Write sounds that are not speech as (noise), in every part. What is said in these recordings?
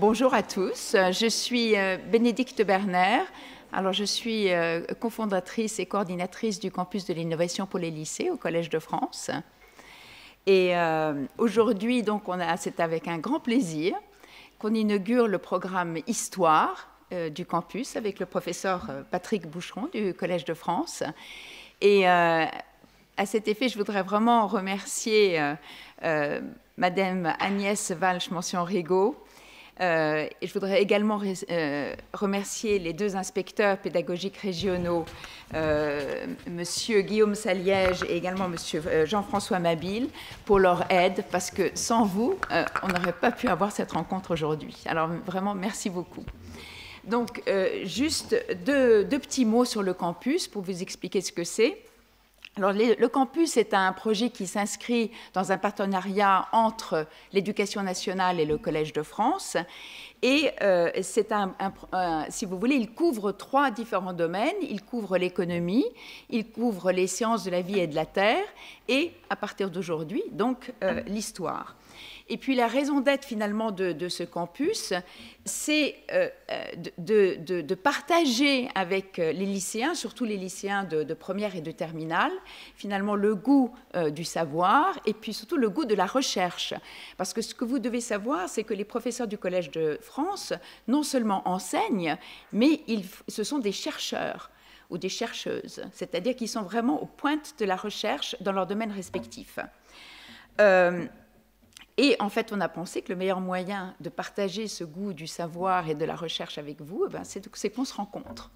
Bonjour à tous, je suis euh, Bénédicte Berner. Alors, je suis euh, cofondatrice et coordinatrice du campus de l'innovation pour les lycées au Collège de France. Et euh, aujourd'hui, donc, c'est avec un grand plaisir qu'on inaugure le programme Histoire du campus avec le professeur Patrick Boucheron du Collège de France. Et à cet effet, je voudrais vraiment remercier Madame Agnès Valche-Mention-Rigaud euh, je voudrais également euh, remercier les deux inspecteurs pédagogiques régionaux, euh, Monsieur Guillaume Saliège et également Monsieur Jean-François Mabil, pour leur aide, parce que sans vous, on n'aurait pas pu avoir cette rencontre aujourd'hui. Alors vraiment, merci beaucoup. Donc, juste deux petits mots sur le campus pour vous expliquer ce que c'est le campus est un projet qui s'inscrit dans un partenariat entre l'éducation nationale et le Collège de France. Et euh, c'est un, si vous voulez, il couvre trois différents domaines. Il couvre l'économie, il couvre les sciences de la vie et de la terre, et à partir d'aujourd'hui, donc euh, l'histoire. Et puis la raison d'être finalement de, ce campus, c'est euh, de, partager avec euh, les lycéens, surtout les lycéens de, première et de terminale, finalement le goût euh, du savoir et puis surtout le goût de la recherche. Parce que ce que vous devez savoir, c'est que les professeurs du Collège de France non seulement enseignent, mais ils, ce sont des chercheurs ou des chercheuses, c'est-à-dire qu'ils sont vraiment aux pointes de la recherche dans leur domaine respectif. Et en fait, on a pensé que le meilleur moyen de partager ce goût du savoir et de la recherche avec vous, eh ben, c'est qu'on se rencontre.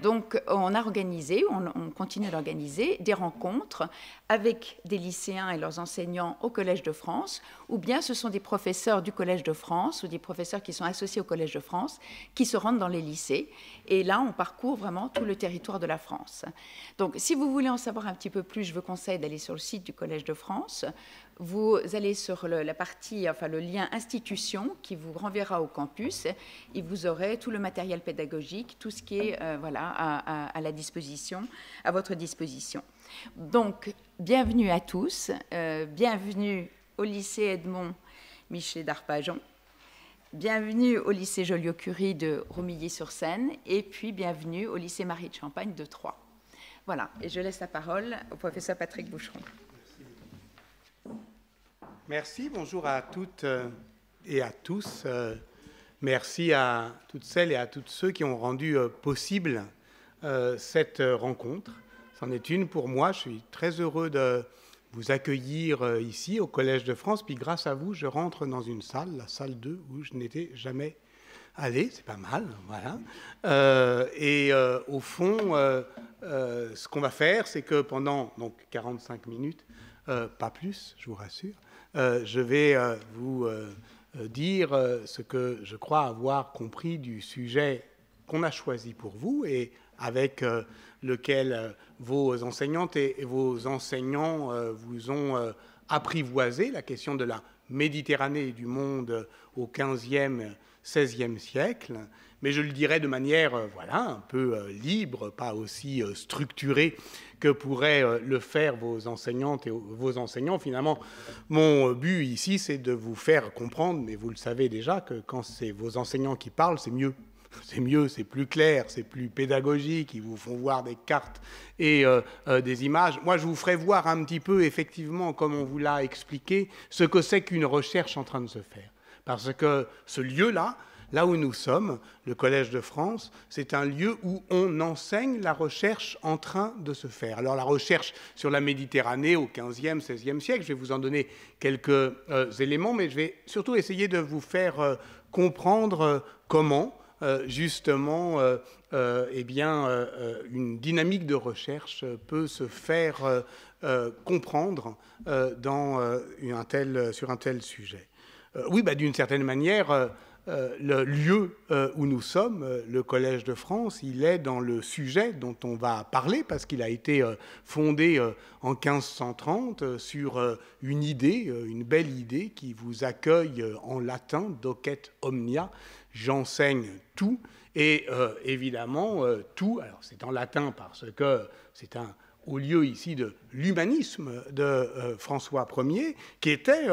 Donc on a organisé, on, continue d'organiser des rencontres avec des lycéens et leurs enseignants au Collège de France, ou bien ce sont des professeurs du Collège de France ou des professeurs qui sont associés au Collège de France qui se rendent dans les lycées. Et là, on parcourt vraiment tout le territoire de la France. Donc si vous voulez en savoir un petit peu plus, je vous conseille d'aller sur le site du Collège de France. Vous allez sur le, la partie, enfin le lien institution qui vous renverra au campus et vous aurez tout le matériel pédagogique, tout ce qui est... Euh, voilà, à, la disposition, à votre disposition. Donc, bienvenue à tous, euh, bienvenue au lycée Edmond Michelet d'Arpajon, bienvenue au lycée Joliot-Curie de Romilly-sur-Seine, et puis bienvenue au lycée Marie de Champagne de Troyes. Voilà, et je laisse la parole au professeur Patrick Boucheron. Merci, bonjour à toutes euh, et à tous. Euh, Merci à toutes celles et à tous ceux qui ont rendu euh, possible euh, cette euh, rencontre. C'en est une pour moi. Je suis très heureux de vous accueillir ici au Collège de France. Puis grâce à vous, je rentre dans une salle, la salle 2, où je n'étais jamais allé. C'est pas mal, voilà. et au fond, ce qu'on va faire, c'est que pendant donc 45 minutes, pas plus, je vous rassure, je vais vous euh, dire euh, ce que je crois avoir compris du sujet qu'on a choisi pour vous et avec euh, lequel vos enseignantes et vos enseignants vous ont apprivoisé, la question de la Méditerranée du monde au XVe, XVIe siècle, mais je le dirais de manière euh, voilà, un peu euh, libre, pas aussi euh, structurée que pourraient le faire vos enseignantes et vos enseignants. Finalement, mon but ici, c'est de vous faire comprendre, mais vous le savez déjà, que quand c'est vos enseignants qui parlent, c'est mieux c'est mieux, c'est plus clair, c'est plus pédagogique, ils vous font voir des cartes et euh, euh, des images. Moi, je vous ferai voir un petit peu, effectivement, comme on vous l'a expliqué, ce que c'est qu'une recherche en train de se faire. Parce que ce lieu-là, là où nous sommes, le Collège de France, c'est un lieu où on enseigne la recherche en train de se faire. Alors la recherche sur la Méditerranée au 15 XVIe siècle, je vais vous en donner quelques euh, éléments, mais je vais surtout essayer de vous faire comprendre comment euh, justement, euh, euh, eh bien, une dynamique de recherche peut se faire comprendre dans, un tel, sur un tel sujet. oui, bah, d'une certaine manière, le lieu où nous sommes, le Collège de France, il est dans le sujet dont on va parler parce qu'il a été fondé en 1530 sur une idée, une belle idée qui vous accueille en latin, docet omnia, j'enseigne tout, et euh, évidemment euh, tout, alors c'est en latin parce que c'est un au lieu ici de l'humanisme de euh, François Ier, qui était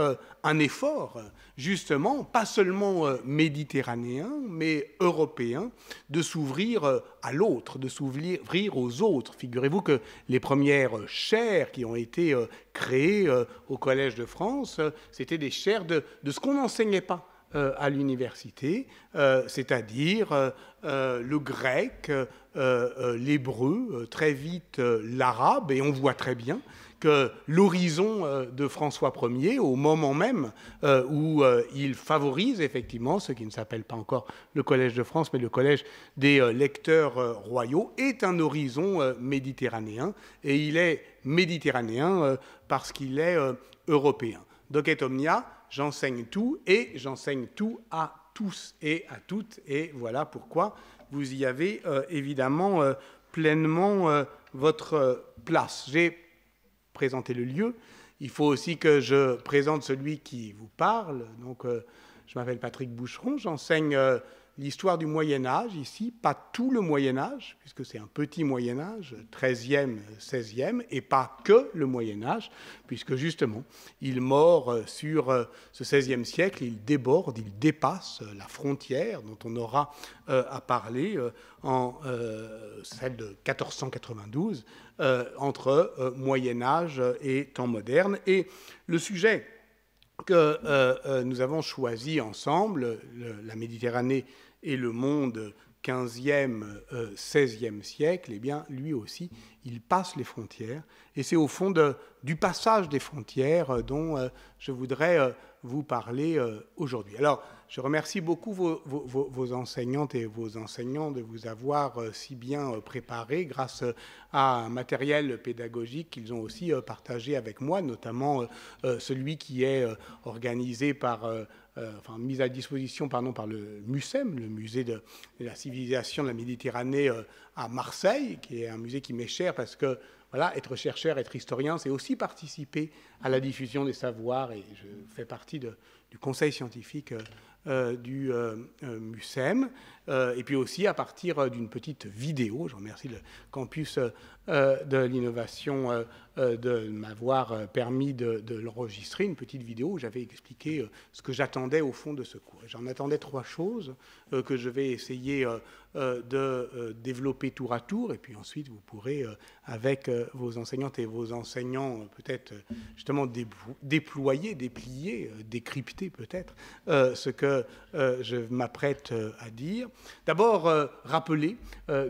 un effort justement, pas seulement méditerranéen, mais européen, de s'ouvrir à l'autre, de s'ouvrir aux autres. Figurez-vous que les premières chaires qui ont été créées au Collège de France, c'était des chaires de ce qu'on n'enseignait pas euh, à l'université, euh, c'est-à-dire euh, le grec, l'hébreu, très vite l'arabe, et on voit très bien que l'horizon de François Ier, au moment même où il favorise effectivement ce qui ne s'appelle pas encore le Collège de France, mais le Collège des lecteurs royaux, est un horizon méditerranéen, et il est méditerranéen parce qu'il est européen. Docet omnia, j'enseigne tout et j'enseigne tout à tous et à toutes. Et voilà pourquoi vous y avez euh, évidemment euh, pleinement euh, votre place. J'ai présenté le lieu. Il faut aussi que je présente celui qui vous parle. Donc, je m'appelle Patrick Boucheron. J'enseigne l'histoire du Moyen Âge, ici, pas tout le Moyen Âge, puisque c'est un petit Moyen Âge, 13e, 16e, et pas que le Moyen Âge, puisque justement, il mord euh, sur euh, ce 16e siècle, il déborde, il dépasse euh, la frontière dont on aura à parler en celle de 1492, entre Moyen Âge et temps moderne. Et le sujet que euh, euh, nous avons choisi ensemble, la Méditerranée et le monde 15e, 16e euh, siècle, et eh bien, lui aussi, il passe les frontières. Et c'est au fond du passage des frontières dont je voudrais vous parler aujourd'hui. Alors, je remercie beaucoup vos, enseignantes et vos enseignants de vous avoir euh, si bien euh, préparés grâce euh, à un matériel pédagogique qu'ils ont aussi partagé avec moi, notamment celui qui est organisé par enfin mis à disposition pardon, par le MUSEM, le musée de, la civilisation de la Méditerranée à Marseille, qui est un musée qui m'est cher parce que voilà, être chercheur, être historien, c'est aussi participer à la diffusion des savoirs et je fais partie de du conseil scientifique euh, euh, du euh, MUSEM, euh, e et puis aussi à partir d'une petite vidéo. Je remercie le campus de l'innovation de m'avoir permis de, de l'enregistrer, une petite vidéo où j'avais expliqué ce que j'attendais au fond de ce cours. J'en attendais trois choses que je vais essayer de développer tour à tour, et puis ensuite vous pourrez, avec vos enseignantes et vos enseignants, peut-être justement déployer, déplier, décrypter peut-être euh, ce que euh, je m'apprête euh, à dire. D'abord, rappeler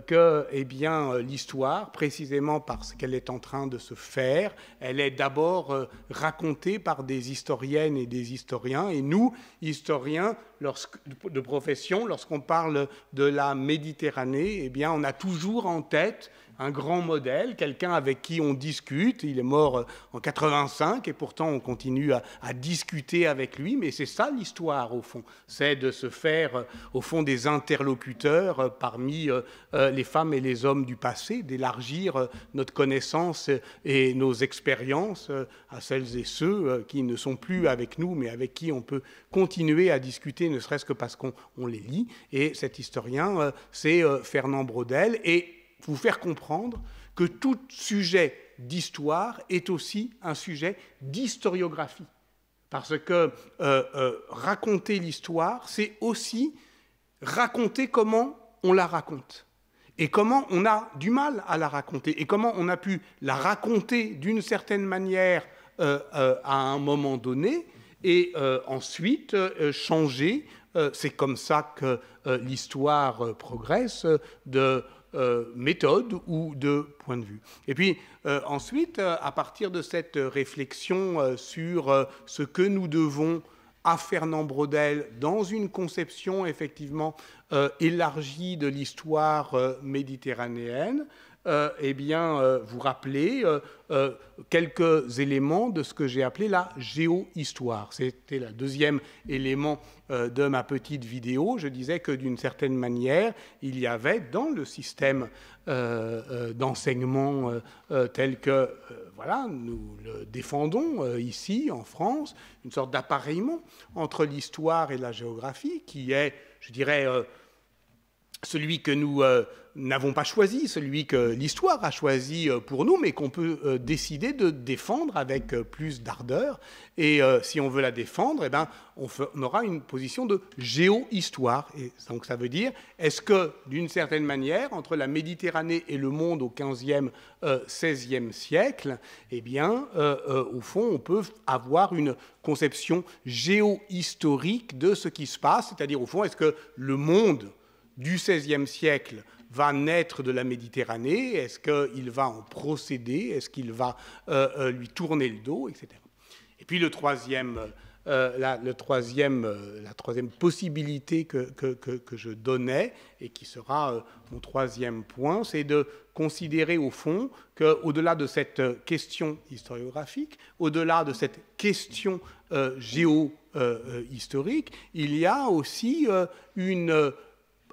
que eh bien, l'histoire, précisément parce qu'elle est en train de se faire, elle est d'abord racontée par des historiennes et des historiens. Et nous, historiens de profession, lorsqu'on parle de la Méditerranée, eh bien, on a toujours en tête un grand modèle, quelqu'un avec qui on discute. Il est mort euh, en 85 et pourtant on continue à, à discuter avec lui. Mais c'est ça l'histoire au fond, c'est de se faire euh, au fond des interlocuteurs euh, parmi les femmes et les hommes du passé, d'élargir notre connaissance et nos expériences à celles et ceux qui ne sont plus avec nous, mais avec qui on peut continuer à discuter, ne serait-ce que parce qu'on les lit. Et cet historien, c'est Fernand Braudel. Et vous faire comprendre que tout sujet d'histoire est aussi un sujet d'historiographie. Parce que euh, euh, raconter l'histoire, c'est aussi raconter comment on la raconte. Et comment on a du mal à la raconter. Et comment on a pu la raconter d'une certaine manière euh, à un moment donné et ensuite changer. c'est comme ça que l'histoire progresse de euh, méthode ou de point de vue. Et puis euh, ensuite, euh, à partir de cette réflexion sur ce que nous devons à Fernand Brodel dans une conception effectivement élargie de l'histoire méditerranéenne. Euh, eh bien, euh, vous rappelez euh, quelques éléments de ce que j'ai appelé la géohistoire. C'était le deuxième élément de ma petite vidéo. Je disais que d'une certaine manière, il y avait dans le système d'enseignement tel que voilà, nous le défendons ici en France, une sorte d'appareillement entre l'histoire et la géographie qui est, je dirais, celui que nous n'avons pas choisi, celui que l'histoire a choisi euh, pour nous, mais qu'on peut euh, décider de défendre avec euh, plus d'ardeur. Et si on veut la défendre, eh ben, on, aura une position de géohistoire. Et donc ça veut dire, est-ce que d'une certaine manière, entre la Méditerranée et le monde au 15e, 16e siècle, eh bien, au fond, on peut avoir une conception géohistorique de ce qui se passe, c'est-à-dire au fond, est-ce que le monde du XVIe siècle va naître de la Méditerranée Est-ce qu'il va en procéder Est-ce qu'il va euh, euh, lui tourner le dos, etc. Et puis le troisième, euh, la, le troisième, la troisième possibilité que, que, je donnais et qui sera mon troisième point, c'est de considérer au fond qu'au-delà de cette question historiographique, au-delà de cette question géo géohistorique, il y a aussi une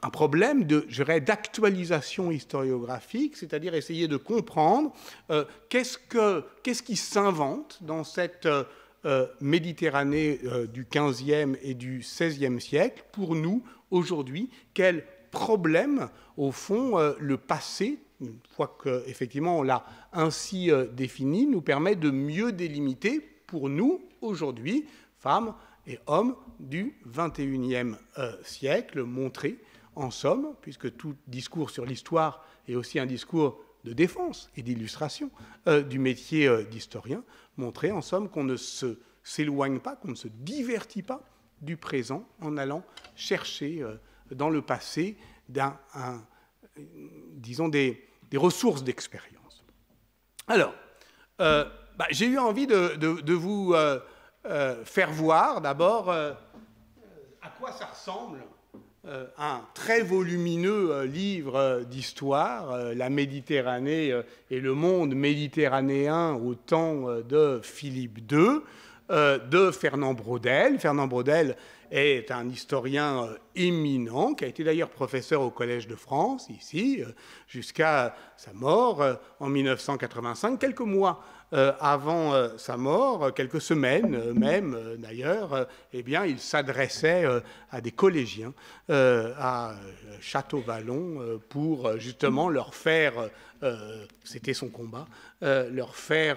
un problème de, d'actualisation historiographique, c'est-à-dire essayer de comprendre euh, qu'est-ce, que, quest qui s'invente dans cette euh, euh, Méditerranée du XVe et du XVIe siècle pour nous aujourd'hui, quel problème, au fond, le passé, une fois qu'effectivement on l'a ainsi défini, nous permet de mieux délimiter pour nous aujourd'hui, femmes et hommes du XXIe siècle, montrer en somme, puisque tout discours sur l'histoire est aussi un discours de défense et d'illustration euh, du métier euh, d'historien, montrer en somme qu'on ne s'éloigne pas, qu'on ne se divertit pas du présent en allant chercher euh, dans le passé disons des, ressources d'expérience. Alors, bah, j'ai eu envie de vous faire voir d'abord à quoi ça ressemble euh, un très volumineux euh, livre euh, d'histoire, La Méditerranée et le monde méditerranéen au temps de Philippe II, de Fernand Braudel. Fernand Braudel est un historien euh, éminent, qui a été d'ailleurs professeur au Collège de France, ici, euh, jusqu'à sa mort euh, en 1985, quelques mois avant sa mort, quelques semaines même d'ailleurs, eh bien, il s'adressait à des collégiens à Château-Vallon pour justement leur faire, c'était son combat, leur faire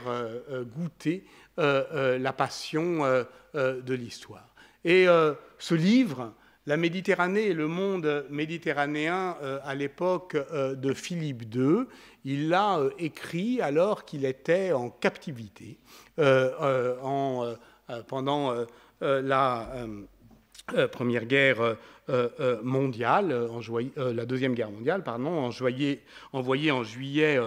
goûter la passion de l'histoire. Et euh, ce livre, La Méditerranée et le monde méditerranéen euh, à l'époque euh, de Philippe II, il l'a écrit alors qu'il était en captivité pendant la Première Guerre mondiale, la Deuxième Guerre mondiale, pardon, envoyé en juillet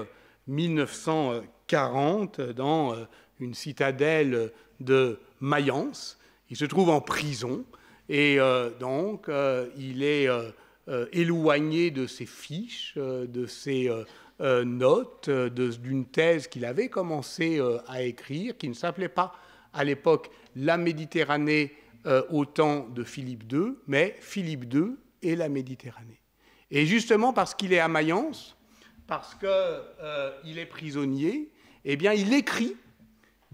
1940 dans une citadelle de Mayence il se trouve en prison et euh, donc euh, il est euh, éloigné de ses fiches, de ses notes, d'une thèse qu'il avait commencé à écrire, qui ne s'appelait pas à l'époque La Méditerranée au temps de Philippe II, mais Philippe II et la Méditerranée. Et justement parce qu'il est à Mayence, parce qu'il est prisonnier, eh bien il écrit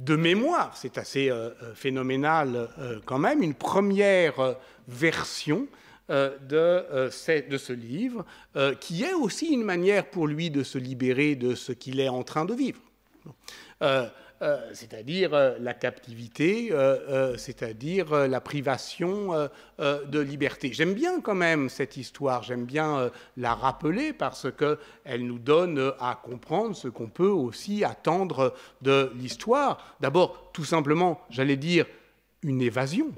de mémoire, c'est assez euh, euh, phénoménal euh, quand même, une première version de, de ce livre, qui est aussi une manière pour lui de se libérer de ce qu'il est en train de vivre. Euh, c'est-à-dire euh, la captivité, euh, c'est-à-dire la privation de liberté. J'aime bien quand même cette histoire, j'aime bien la rappeler parce qu'elle nous donne à comprendre ce qu'on peut aussi attendre de l'histoire. D'abord, tout simplement, j'allais dire, une évasion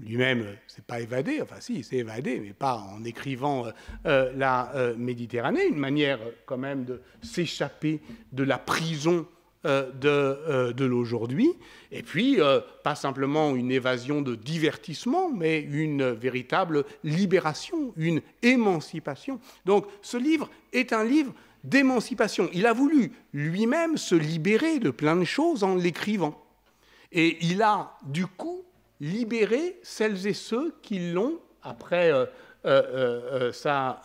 lui-même c'est pas évadé, enfin si, il s'est évadé, mais pas en écrivant la Méditerranée, une manière quand même de s'échapper de la prison euh, de, euh, de l'aujourd'hui, et puis euh, pas simplement une évasion de divertissement, mais une véritable libération, une émancipation. Donc ce livre est un livre d'émancipation. Il a voulu lui-même se libérer de plein de choses en l'écrivant. Et il a du coup libéré celles et ceux qui l'ont, après sa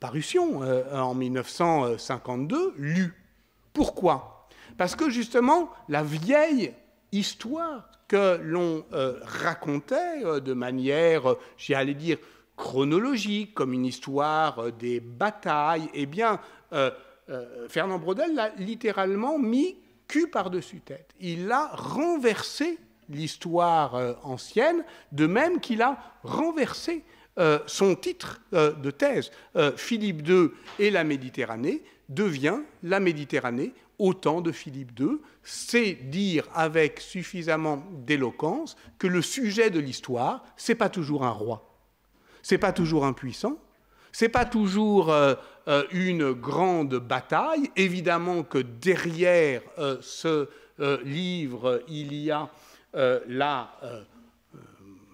parution en 1952, lu. Pourquoi Parce que justement, la vieille histoire que l'on euh, racontait euh, de manière, euh, j'allais dire, chronologique, comme une histoire des batailles, eh bien, Fernand Brodel l'a littéralement mis cul par-dessus tête. Il a renversé l'histoire ancienne, de même qu'il a renversé son titre de thèse, Philippe II et la Méditerranée, devient la Méditerranée au temps de Philippe II. C'est dire avec suffisamment d'éloquence que le sujet de l'histoire, n'est pas toujours un roi, c'est pas toujours un puissant, c'est pas toujours euh, euh, une grande bataille. Évidemment que derrière euh, ce livre, il y a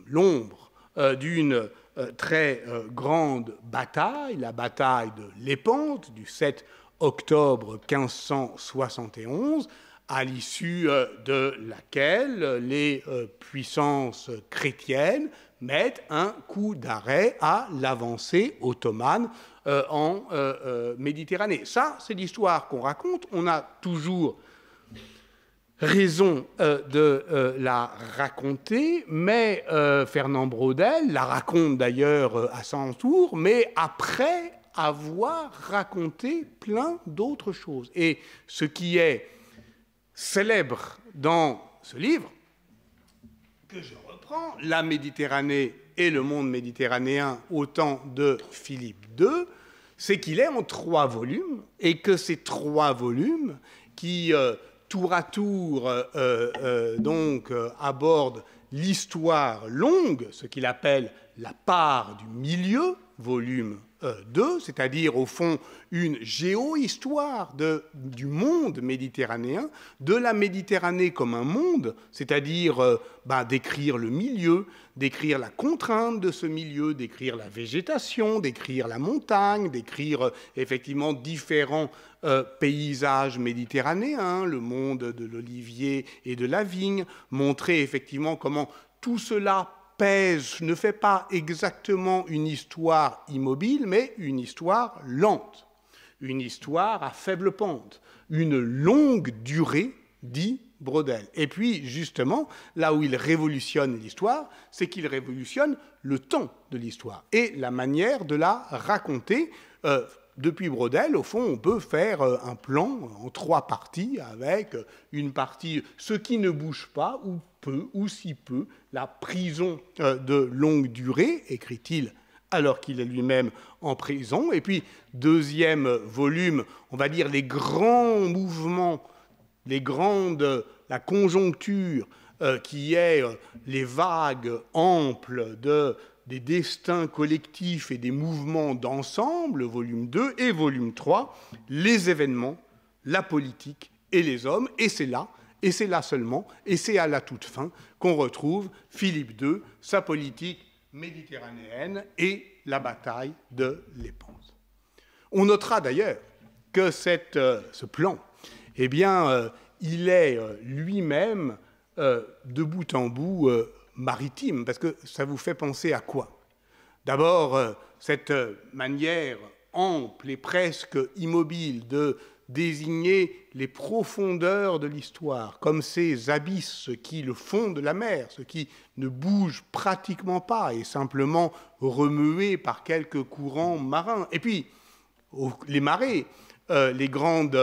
l'ombre d'une très grande bataille, la bataille de Lépante du 7 octobre 1571, à l'issue euh, de laquelle euh, les euh, puissances chrétiennes mettent un coup d'arrêt à l'avancée ottomane en Méditerranée. Ça, c'est l'histoire qu'on raconte. On a toujours raison de la raconter, mais Fernand Braudel la raconte d'ailleurs à son tour, mais après avoir raconté plein d'autres choses. Et ce qui est célèbre dans ce livre, que je reprends, La Méditerranée et le monde méditerranéen au temps de Philippe II, c'est qu'il est en trois volumes et que ces trois volumes qui euh, tour à tour euh, euh, donc abordent l'histoire longue, ce qu'il appelle la part du milieu, volume 2, euh, c'est-à-dire au fond une géohistoire du monde méditerranéen, de la Méditerranée comme un monde, c'est-à-dire euh, bah, décrire le milieu, décrire la contrainte de ce milieu, décrire la végétation, décrire la montagne, décrire euh, effectivement différents paysages méditerranéens, le monde de l'olivier et de la vigne, montrer effectivement comment tout cela ne fait pas exactement une histoire immobile, mais une histoire lente, une histoire à faible pente, une longue durée, dit Brodel. Et puis, justement, là où il révolutionne l'histoire, c'est qu'il révolutionne le temps de l'histoire et la manière de la raconter. Euh, depuis Brodel, au fond, on peut faire euh, un plan en trois parties avec euh, une partie ce qui ne bouge pas ou peu ou si peu la prison euh, de longue durée, écrit-il alors qu'il est lui-même en prison. Et puis, deuxième volume, on va dire les grands mouvements, les grandes, la conjoncture euh, qui est euh, les vagues amples de, des destins collectifs et des mouvements d'ensemble, volume 2 et volume 3, les événements, la politique et les hommes. Et c'est là et c'est là seulement, et c'est à la toute fin, qu'on retrouve Philippe II, sa politique méditerranéenne et la bataille de l'Épense. On notera d'ailleurs que euh, ce plan, eh bien, euh, il est euh, lui-même de bout en bout maritime, parce que ça vous fait penser à quoi D'abord, cette manière ample et presque immobile de désigner les profondeurs de l'histoire, comme ces abysses, qui le fond de la mer, ce qui ne bouge pratiquement pas et simplement remué par quelques courants marins. Et puis, les marées, euh, les grandes...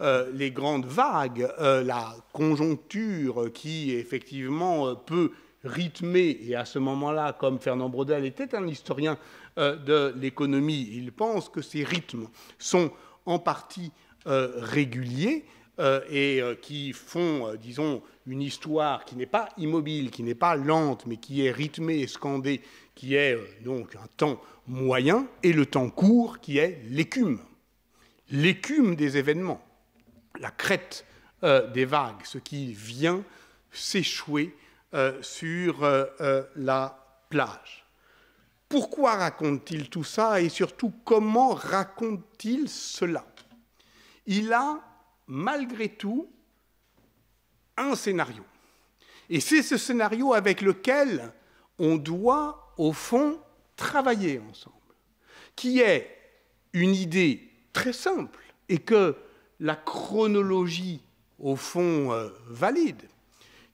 Euh, les grandes vagues, euh, la conjoncture qui effectivement peut rythmer, et à ce moment-là, comme Fernand Braudel était un historien de l'économie, il pense que ces rythmes sont en partie euh, réguliers euh, et euh, qui font, disons, une histoire qui n'est pas immobile, qui n'est pas lente, mais qui est rythmée et scandée, qui est donc un temps moyen, et le temps court, qui est l'écume. L'écume des événements, la crête des vagues, ce qui vient s'échouer sur la plage. Pourquoi raconte-t-il tout ça et surtout comment raconte-t-il cela il a malgré tout un scénario. Et c'est ce scénario avec lequel on doit, au fond, travailler ensemble, qui est une idée très simple et que la chronologie, au fond, euh, valide,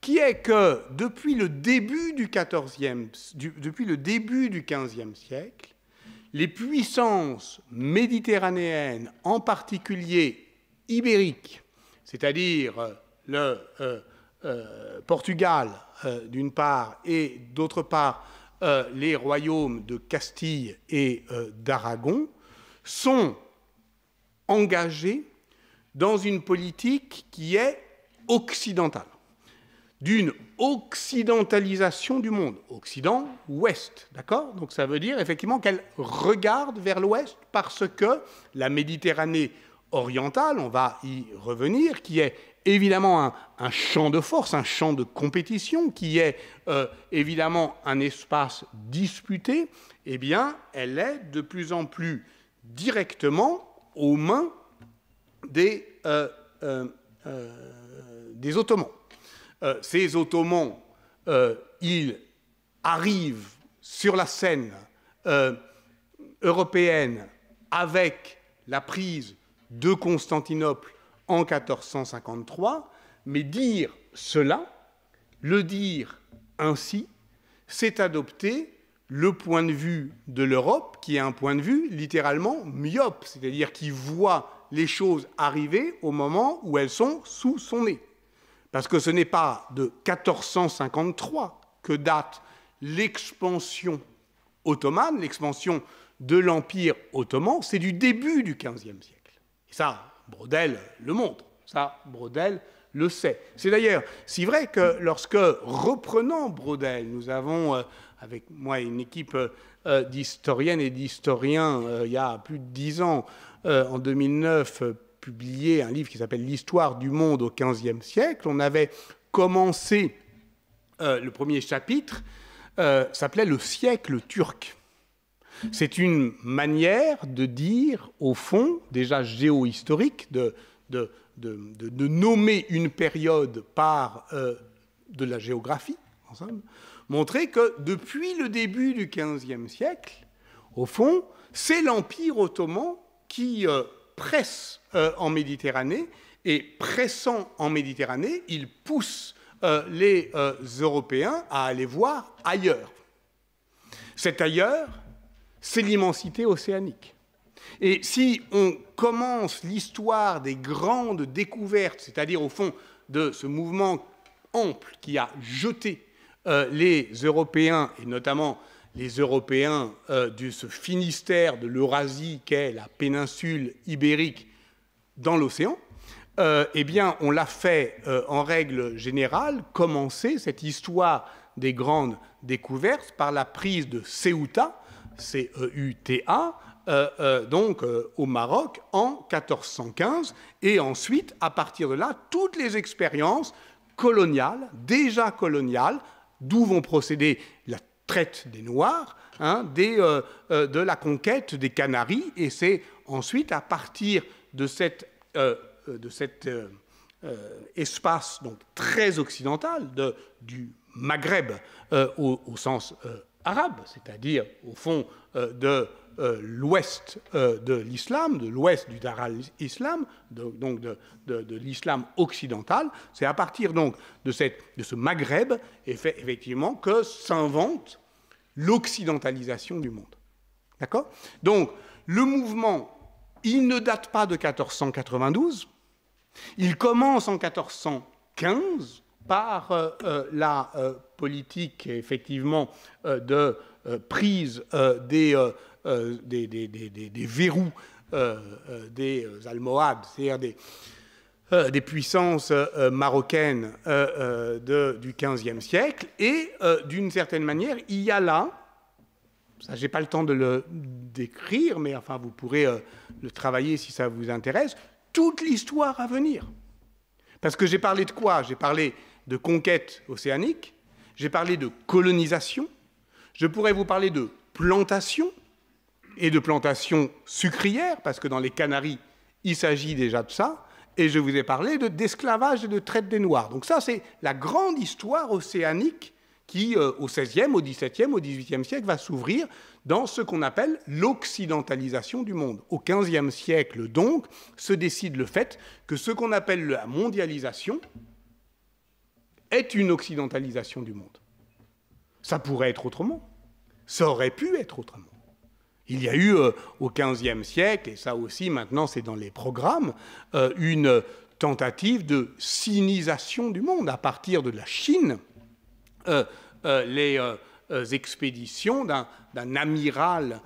qui est que depuis le début du, 14 depuis le début du 15e siècle, les puissances méditerranéennes, en particulier ibérique, c'est-à-dire euh, le euh, euh, Portugal d'une part et d'autre part les royaumes de Castille et d'Aragon, sont engagés dans une politique qui est occidentale, d'une occidentalisation du monde, Occident, Ouest, d'accord Donc ça veut dire effectivement qu'elle regarde vers l'Ouest parce que la Méditerranée orientale, on va y revenir, qui est évidemment un, champ de force, un champ de compétition, qui est euh, évidemment un espace disputé, eh bien, elle est de plus en plus directement aux mains des, euh, euh, des Ottomans. ces Ottomans, ils arrivent sur la scène européenne avec la prise de Constantinople en 1453, mais dire cela, le dire ainsi, c'est adopter le point de vue de l'Europe, qui est un point de vue littéralement myope, c'est-à-dire qui voit les choses arriver au moment où elles sont sous son nez. Parce que ce n'est pas de 1453 que date l'expansion ottomane, l'expansion de l'Empire ottoman, c'est du début du XVe siècle. Ça, Brodel le montre. Ça, Brodel le sait. C'est d'ailleurs si vrai que lorsque, reprenant Brodel, nous avons, euh, avec moi une équipe euh, euh, d'historiennes et d'historiens, il y a plus de dix ans, en 2009, publié un livre qui s'appelle L'histoire du monde au XVe siècle. On avait commencé le premier chapitre, s'appelait Le siècle turc. C'est une manière de dire, au fond, déjà géohistorique, de, de, nommer une période par euh, de la géographie, montrer que depuis le début du XVe siècle, au fond, c'est l'Empire ottoman qui euh, presse euh, en Méditerranée, et pressant en Méditerranée, il pousse les Européens à aller voir ailleurs. C'est ailleurs, c'est l'immensité océanique. Et si on commence l'histoire des grandes découvertes, c'est-à-dire au fond de ce mouvement ample qui a jeté euh, les Européens, et notamment les Européens euh, de ce Finistère, de l'Eurasie qu'est la péninsule ibérique, dans l'océan, euh, eh bien, on l'a fait euh, en règle générale, commencer cette histoire des grandes découvertes par la prise de Ceuta, C-E-U-T-A, e euh, donc euh, au Maroc en 1415. Et ensuite, à partir de là, toutes les expériences coloniales, déjà coloniales, d'où vont procéder la traite des Noirs, hein, des, euh, de la conquête des Canaries. Et c'est ensuite à partir de cet de espace donc, très occidental de, du Maghreb au, au, sens arabe, c'est-à-dire au fond euh, de euh, l'ouest euh, de l'islam, de l'ouest du Dar al-Islam, donc de, l'islam occidental. C'est à partir donc de, ce Maghreb, effectivement, que s'invente l'occidentalisation du monde. D'accord Donc, le mouvement, il ne date pas de 1492, il commence en 1415, par euh, euh, la euh, politique effectivement de prise des des, verrous des almohades, c'est-à-dire des, puissances marocaines du XVe siècle. Et d'une certaine manière, il y a là, ça j'ai pas le temps de le décrire, mais enfin vous pourrez le travailler si ça vous intéresse, toute l'histoire à venir. Parce que j'ai parlé de quoi J'ai parlé de conquête océanique, j'ai parlé de colonisation, je pourrais vous parler de plantation et de plantation sucrière, parce que dans les Canaries, il s'agit déjà de ça, et je vous ai parlé d'esclavage et de traite des Noirs. Donc ça, c'est la grande histoire océanique qui, euh, au XVIe, au XVIIe, au XVIIIe siècle, va s'ouvrir dans ce qu'on appelle l'occidentalisation du monde. Au XVe siècle, donc, se décide le fait que ce qu'on appelle la mondialisation, est une occidentalisation du monde. Ça pourrait être autrement. Ça aurait pu être autrement. Il y a eu euh, au XVe siècle, et ça aussi maintenant c'est dans les programmes, euh, une tentative de sinisation du monde. À partir de la Chine, euh, les expéditions d'un amiral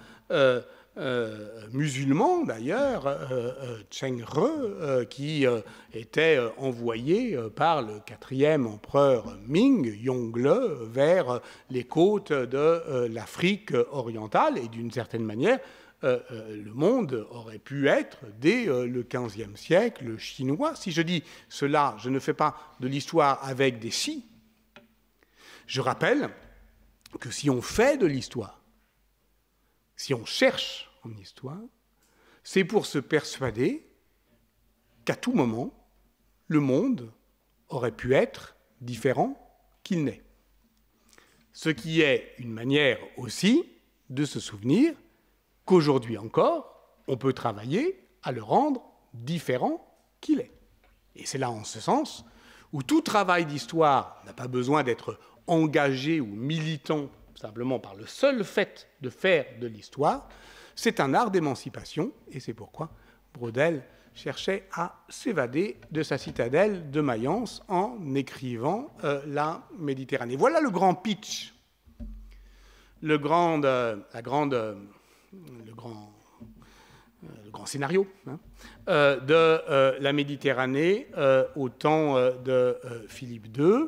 euh, musulman d'ailleurs, euh, euh, Cheng Re, qui était envoyé par le quatrième empereur Ming, Yongle, vers les côtes de l'Afrique orientale et d'une certaine manière, le monde aurait pu être, dès le le XVe siècle, chinois. Si je dis cela, je ne fais pas de l'histoire avec des si. Je rappelle que si on fait de l'histoire, si on cherche en histoire, c'est pour se persuader qu'à tout moment, le monde aurait pu être différent qu'il n'est. Ce qui est une manière aussi de se souvenir qu'aujourd'hui encore, on peut travailler à le rendre différent qu'il est. Et c'est là en ce sens où tout travail d'histoire n'a pas besoin d'être engagé ou militant simplement par le seul fait de faire de l'histoire, c'est un art d'émancipation, et c'est pourquoi Brodel cherchait à s'évader de sa citadelle de Mayence en écrivant euh, la Méditerranée. Voilà le grand pitch, le grand, euh, la grande, euh, le grand, scénario hein, de la Méditerranée au temps de Philippe II,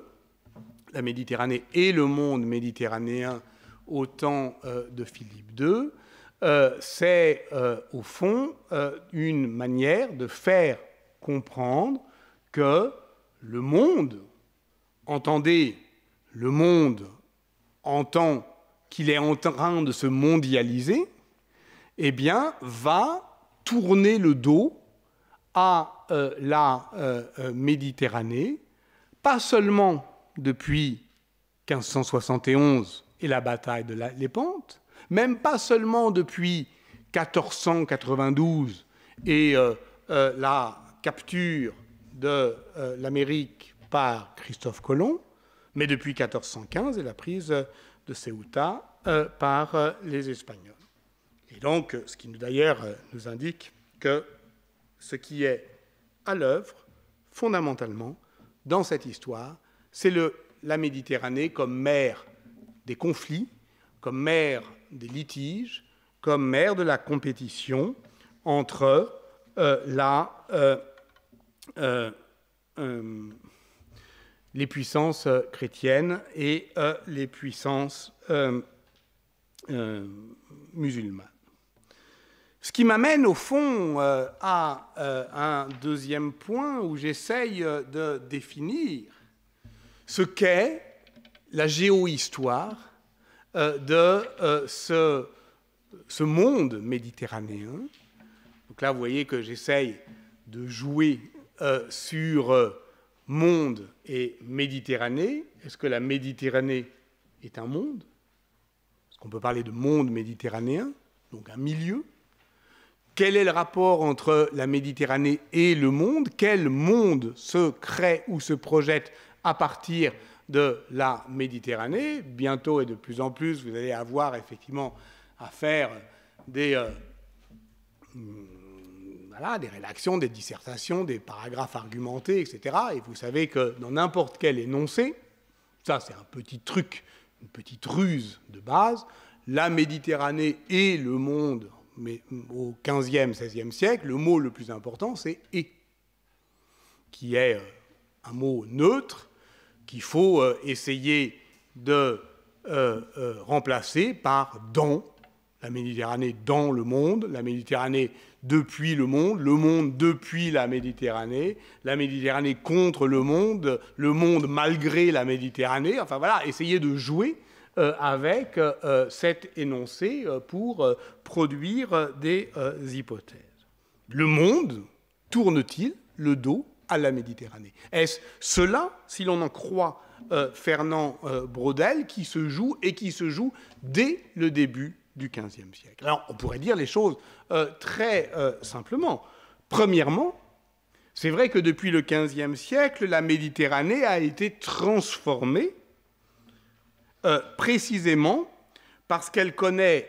la Méditerranée et le monde méditerranéen au temps de Philippe II. Euh, c'est euh, au fond euh, une manière de faire comprendre que le monde, entendez, le monde entend qu'il est en train de se mondialiser, eh bien, va tourner le dos à la Méditerranée, pas seulement depuis 1571 et la bataille de la, les Pentes, même pas seulement depuis 1492 et euh, euh, la capture de euh, l'Amérique par Christophe Colomb, mais depuis 1415 et la prise de Ceuta par les Espagnols. Et donc, ce qui d'ailleurs nous indique que ce qui est à l'œuvre, fondamentalement, dans cette histoire, c'est la Méditerranée comme mère des conflits, comme mère des litiges, comme mère de la compétition entre euh, euh, euh, les puissances chrétiennes et les puissances musulmanes. Ce qui m'amène au fond à un deuxième point où j'essaye de définir ce qu'est la géohistoire euh, de euh, ce, ce, monde méditerranéen. Donc là, vous voyez que j'essaye de jouer euh, sur monde et Méditerranée. Est-ce que la Méditerranée est un monde Est-ce qu'on peut parler de monde méditerranéen, donc un milieu Quel est le rapport entre la Méditerranée et le monde Quel monde se crée ou se projette à partir de la Méditerranée. Bientôt et de plus en plus, vous allez avoir effectivement à faire des, euh, hmm, des rédactions, des dissertations, des paragraphes argumentés, etc. Et vous savez que dans n'importe quel énoncé, ça c'est un petit truc, une petite ruse de base, la Méditerranée et le monde, mais hmm, au 15e, 16e siècle, le mot le plus important c'est et, qui est euh, un mot neutre qu'il faut euh, essayer de euh, euh, remplacer par dans la Méditerranée, dans le monde, la Méditerranée depuis le monde, le monde depuis la Méditerranée, la Méditerranée contre le monde, le monde malgré la Méditerranée. Enfin voilà, essayer de jouer avec cet énoncé pour produire des hypothèses. Le monde tourne-t-il le dos à la Méditerranée. Est-ce cela, si l'on en croit euh, Fernand euh, Braudel, qui se joue et qui se joue dès le début du XVe siècle Alors, on pourrait dire les choses euh, très simplement. Premièrement, c'est vrai que depuis le XVe siècle, la Méditerranée a été transformée précisément parce qu'elle connaît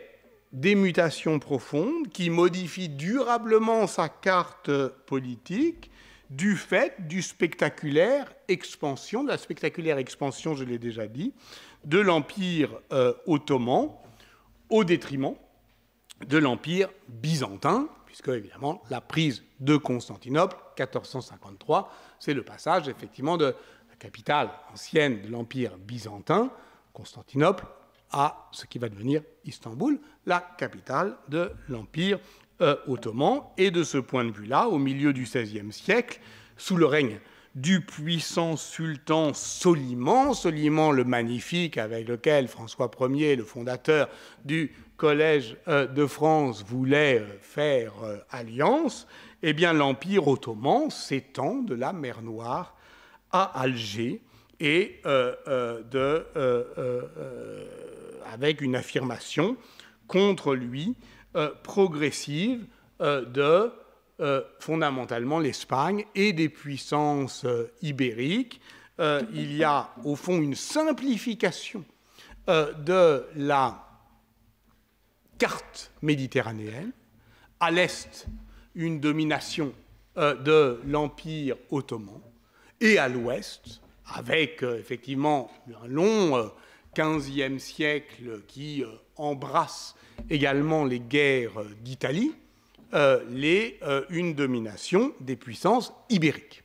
des mutations profondes qui modifient durablement sa carte politique du fait du spectaculaire expansion, de la spectaculaire expansion, je l'ai déjà dit, de l'Empire euh, ottoman au détriment de l'Empire byzantin, puisque évidemment la prise de Constantinople, 1453, c'est le passage effectivement de la capitale ancienne de l'Empire byzantin, Constantinople, à ce qui va devenir Istanbul, la capitale de l'Empire euh, ottoman. Et de ce point de vue-là, au milieu du XVIe siècle, sous le règne du puissant sultan Soliman, Soliman le Magnifique, avec lequel François Ier, le fondateur du Collège euh, de France, voulait euh, faire alliance, eh bien l'Empire ottoman s'étend de la mer Noire à Alger et avec une affirmation contre lui euh, progressive euh, de euh, fondamentalement l'Espagne et des puissances ibériques. il y a au fond une simplification de la carte méditerranéenne. À l'est, une domination de l'Empire ottoman et à l'ouest, avec effectivement un long 15e siècle qui embrasse également les guerres d'Italie, euh, euh, une domination des puissances ibériques.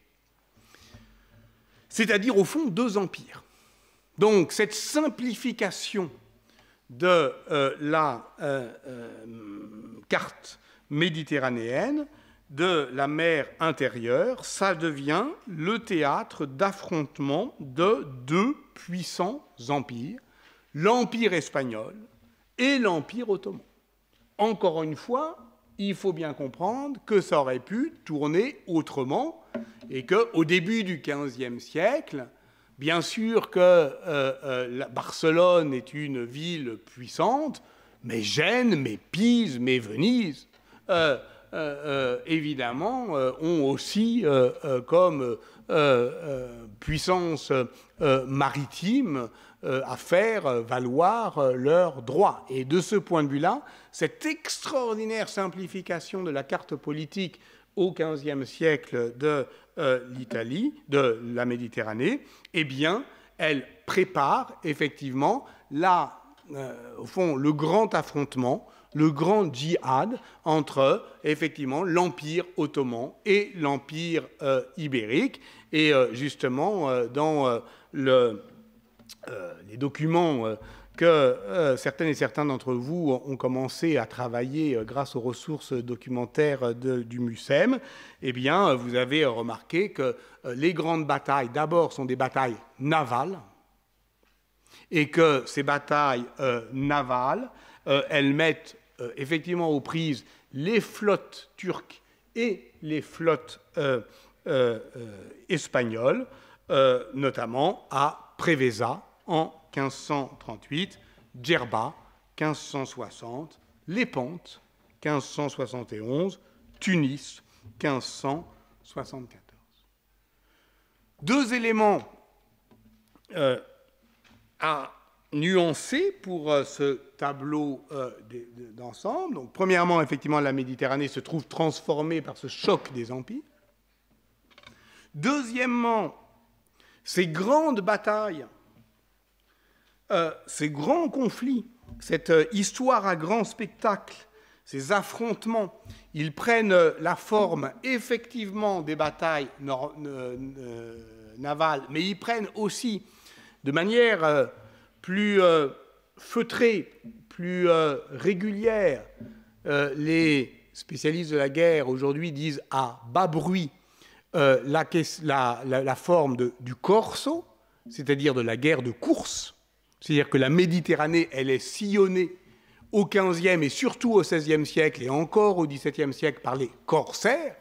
C'est-à-dire, au fond, deux empires. Donc, cette simplification de euh, la carte méditerranéenne, de la mer intérieure, ça devient le théâtre d'affrontement de deux puissants empires, l'Empire espagnol et l'Empire ottoman. Encore une fois, il faut bien comprendre que ça aurait pu tourner autrement et qu'au début du XVe siècle, bien sûr que euh, euh, Barcelone est une ville puissante, mais Gênes, mais Pise, mais Venise, euh, évidemment, ont aussi comme puissance maritime euh, à faire euh, valoir euh, leurs droits. Et de ce point de vue-là, cette extraordinaire simplification de la carte politique au XVe siècle de l'Italie, de la Méditerranée, eh bien, elle prépare effectivement la, au fond, le grand affrontement, le grand djihad entre effectivement l'Empire ottoman et l'Empire ibérique. Et justement, dans le euh, les documents euh, que euh, certaines et certains d'entre vous ont commencé à travailler grâce aux ressources documentaires du MUSEM, eh bien, vous avez remarqué que les grandes batailles, d'abord, sont des batailles navales, et que ces batailles navales, elles mettent effectivement aux prises les flottes turques et les flottes espagnoles, notamment à Prévesa, en 1538, Djerba 1560, Lépante 1571, Tunis 1574. Deux éléments euh, à nuancer pour euh, ce tableau euh, d'ensemble. Donc, premièrement, effectivement, la Méditerranée se trouve transformée par ce choc des empires. Deuxièmement, ces grandes batailles, euh, ces grands conflits, cette euh, histoire à grand spectacle, ces affrontements, ils prennent euh, la forme effectivement des batailles navales, mais ils prennent aussi de manière plus feutrée, plus régulière. Les spécialistes de la guerre aujourd'hui disent à bas bruit euh, la, forme du corso, c'est-à-dire de la guerre de course, c'est-à-dire que la Méditerranée, elle est sillonnée au XVe et surtout au XVIe siècle et encore au XVIIe siècle par les corsaires.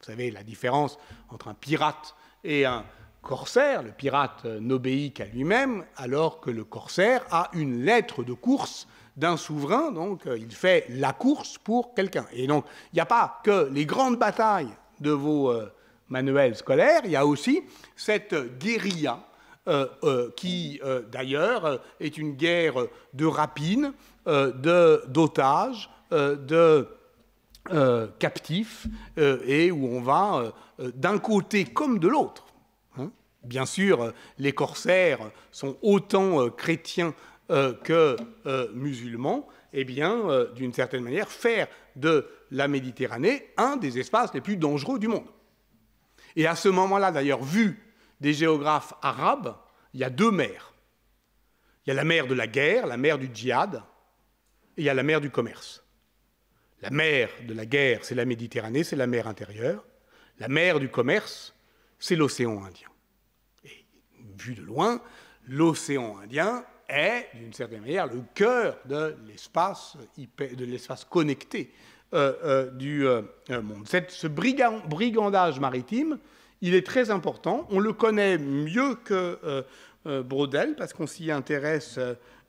Vous savez la différence entre un pirate et un corsaire. Le pirate euh, n'obéit qu'à lui-même, alors que le corsaire a une lettre de course d'un souverain, donc euh, il fait la course pour quelqu'un. Et donc il n'y a pas que les grandes batailles de vos Manuel Scolaire, il y a aussi cette guérilla euh, euh, qui, euh, d'ailleurs, est une guerre de rapines, d'otages, de captifs, et où on va d'un côté comme de l'autre. Hein. Bien sûr, les corsaires sont autant chrétiens que musulmans, et eh bien, d'une certaine manière, faire de la Méditerranée un des espaces les plus dangereux du monde. Et à ce moment-là, d'ailleurs, vu des géographes arabes, il y a deux mers. Il y a la mer de la guerre, la mer du djihad, et il y a la mer du commerce. La mer de la guerre, c'est la Méditerranée, c'est la mer intérieure. La mer du commerce, c'est l'océan Indien. Et vu de loin, l'océan Indien est, d'une certaine manière, le cœur de l'espace, de l'espace connecté euh, euh, du euh, monde. ce brigandage maritime, il est très important. On le connaît mieux que Brodel parce qu'on s'y intéresse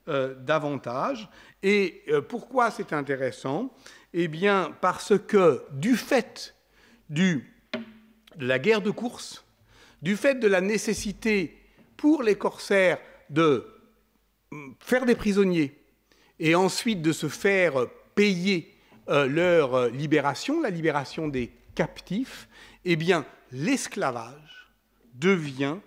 davantage. Et pourquoi c'est intéressant Eh bien, parce que du fait du, de la guerre de course, du fait de la nécessité pour les corsaires de mm, faire des prisonniers et ensuite de se faire payer euh, leur euh, libération, la libération des captifs, eh bien, l'esclavage devient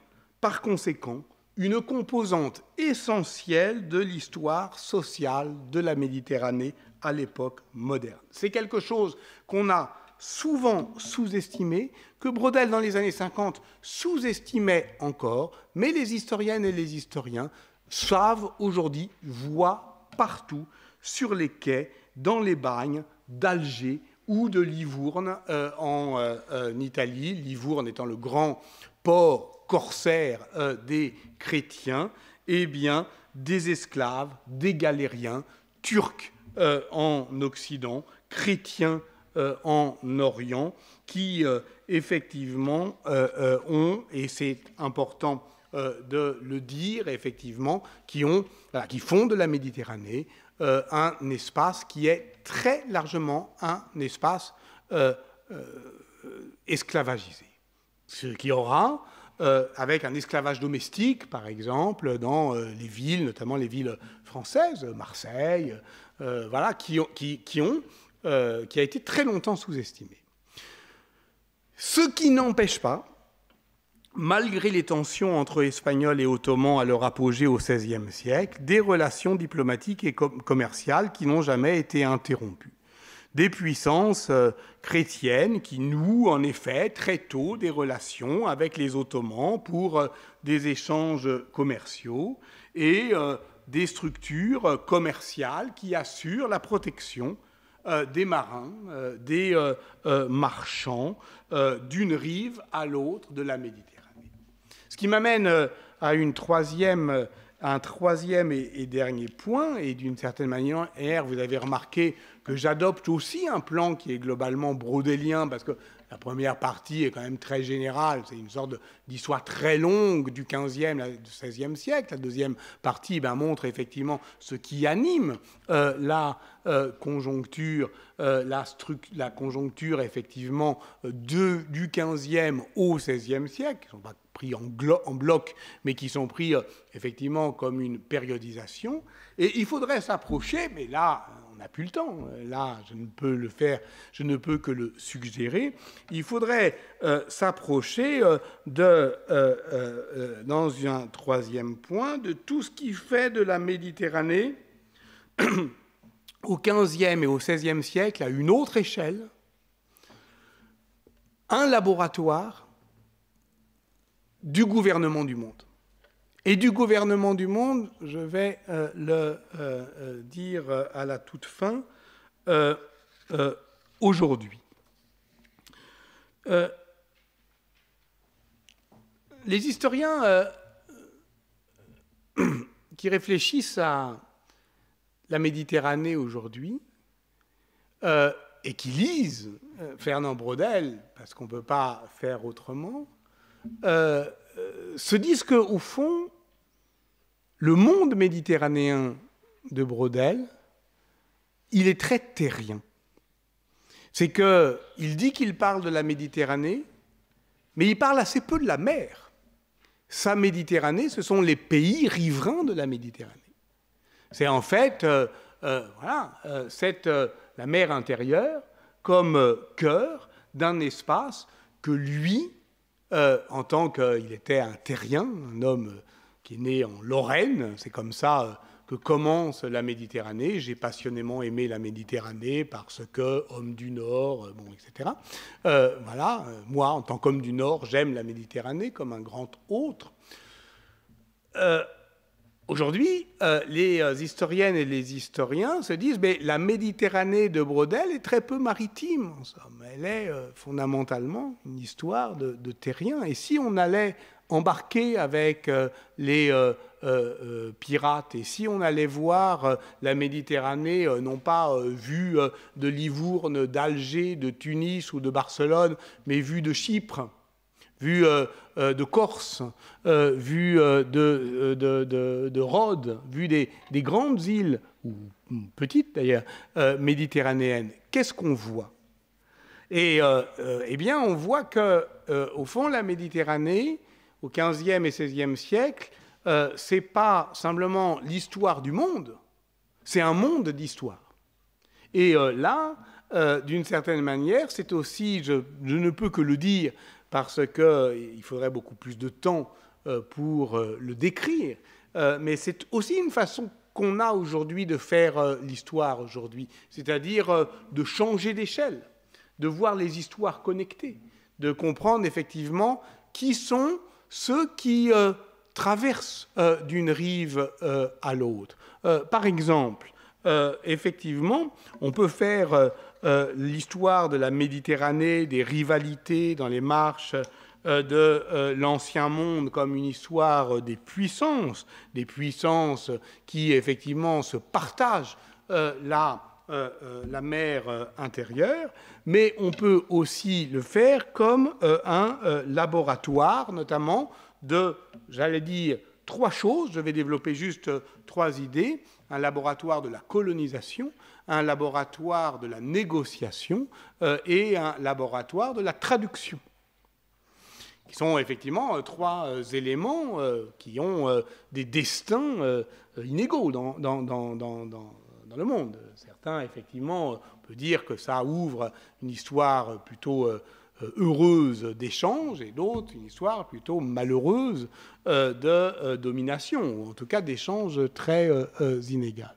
par conséquent une composante essentielle de l'histoire sociale de la Méditerranée à l'époque moderne. C'est quelque chose qu'on a souvent sous-estimé, que Brodel dans les années 50 sous-estimait encore, mais les historiennes et les historiens savent aujourd'hui, voient partout, sur les quais, dans les bagnes, d'Alger ou de Livourne euh, euh, euh, en Italie, Livourne étant le grand port corsaire des chrétiens, et eh bien, des esclaves, des galériens, turcs en Occident, chrétiens en Orient, qui effectivement ont, et c'est important de le dire, effectivement, ont, qui font de la Méditerranée un espace qui est très largement un espace euh, euh, esclavagisé, ce qui aura, euh, avec un esclavage domestique, par exemple, dans les villes, notamment les villes françaises, Marseille, voilà, qui, qui, ont qui a été très longtemps sous-estimé. Ce qui n'empêche pas malgré les tensions entre Espagnols et Ottomans à leur apogée au XVIe siècle, des relations diplomatiques et commerciales qui n'ont jamais été interrompues. Des puissances euh, chrétiennes qui nouent en effet très tôt des relations avec les Ottomans pour euh, des échanges commerciaux et euh, des structures commerciales qui assurent la protection des marins, des marchands, d'une rive à l'autre de la Méditerranée qui m'amène euh, à, une troisième, euh, un troisième et, dernier point, et d'une certaine manière, vous avez remarqué que j'adopte aussi un plan qui est globalement brodélien, parce que la première partie est quand même très générale, c'est une sorte d'histoire très longue du 15e, du 16e siècle. La deuxième partie ben, montre effectivement ce qui anime euh, la euh, conjoncture, euh, la, la, conjoncture effectivement du 15e au 16e siècle, qui ne sont pas pris en, en, bloc, mais qui sont pris effectivement comme une périodisation. Et il faudrait s'approcher, mais là, on n'a plus le temps. Là, je ne peux le faire, je ne peux que le suggérer. Il faudrait euh, s'approcher euh, de, euh, dans un troisième point, de tout ce qui fait de la Méditerranée (clears throat) au XVe et au XVIe siècle, à une autre échelle, un laboratoire du gouvernement du monde. Et du gouvernement du monde, je vais euh, le euh, euh, dire à la toute fin aujourd'hui. les historiens (coughs) qui réfléchissent à la Méditerranée aujourd'hui et qui lisent Fernand Braudel, parce qu'on ne peut pas faire autrement, se disent au fond, le monde méditerranéen de Brodel, il est très terrien. C'est que il dit qu'il parle de la Méditerranée, mais il parle assez peu de la mer. Sa Méditerranée, ce sont les pays riverains de la Méditerranée. C'est en fait euh, euh, voilà, euh, cette, la mer intérieure comme cœur d'un espace que lui euh, en tant qu'il était un terrien, un homme qui est né en Lorraine. C'est comme ça euh, que commence la Méditerranée. J'ai passionnément aimé la Méditerranée parce que homme du Nord, euh, bon, etc. voilà, moi, en tant qu'homme du Nord, j'aime la Méditerranée comme un grand autre. Aujourd'hui, euh, les euh, historiennes et les historiens se disent mais la Méditerranée de Brodel est très peu maritime, en somme. Elle est euh, fondamentalement une histoire de, de, terrien. Et si on allait embarquer avec les pirates, et si on allait voir la Méditerranée, non pas vue de Livourne, d'Alger, de Tunis ou de Barcelone, mais vue de Chypre, vue euh, euh, de Corse, euh, vu de, de, de, Rhodes, vu des, grandes îles, ou petites d'ailleurs, méditerranéennes, qu'est-ce qu'on voit Et eh bien, on voit que, au fond, la Méditerranée, au XVe et XVIe siècle, euh, c'est pas simplement l'histoire du monde, c'est un monde d'histoire. Et là, d'une certaine manière, c'est aussi, je, je, ne peux que le dire, parce qu'il faudrait beaucoup plus de temps euh, pour euh, le décrire. Euh, mais c'est aussi une façon qu'on a aujourd'hui de faire l'histoire aujourd'hui, c'est-à-dire de changer d'échelle, de voir les histoires connectées, de comprendre effectivement qui sont ceux qui traversent d'une rive à l'autre. par exemple, effectivement, on peut faire euh, l'histoire de la Méditerranée, des rivalités dans les marches euh, de euh, l'ancien monde comme une histoire des puissances, des puissances qui effectivement se partagent la mer intérieure, mais on peut aussi le faire comme un laboratoire, notamment de, j'allais dire, trois choses, je vais développer juste trois idées, un laboratoire de la colonisation, un laboratoire de la négociation euh, et un laboratoire de la traduction, qui sont effectivement euh, trois euh, éléments qui ont des destins inégaux dans, le monde. Certains, effectivement, on peut dire que ça ouvre une histoire plutôt heureuse d'échange et d'autres une histoire plutôt malheureuse de domination, ou en tout cas d'échanges très inégal.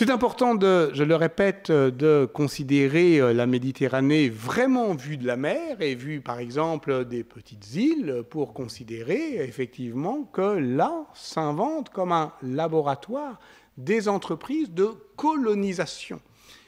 C'est important, de, je le répète, de considérer euh, la Méditerranée vraiment vue de la mer et vue par exemple des petites îles pour considérer effectivement que là s'invente comme un laboratoire des entreprises de colonisation.